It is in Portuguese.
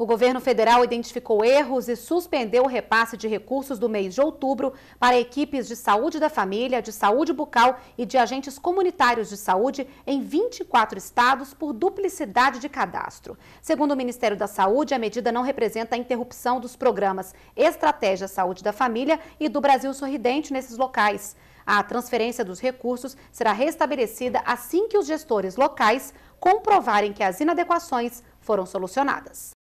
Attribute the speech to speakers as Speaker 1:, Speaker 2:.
Speaker 1: O governo federal identificou erros e suspendeu o repasse de recursos do mês de outubro para equipes de saúde da família, de saúde bucal e de agentes comunitários de saúde em 24 estados por duplicidade de cadastro. Segundo o Ministério da Saúde, a medida não representa a interrupção dos programas Estratégia Saúde da Família e do Brasil Sorridente nesses locais. A transferência dos recursos será restabelecida assim que os gestores locais comprovarem que as inadequações foram solucionadas.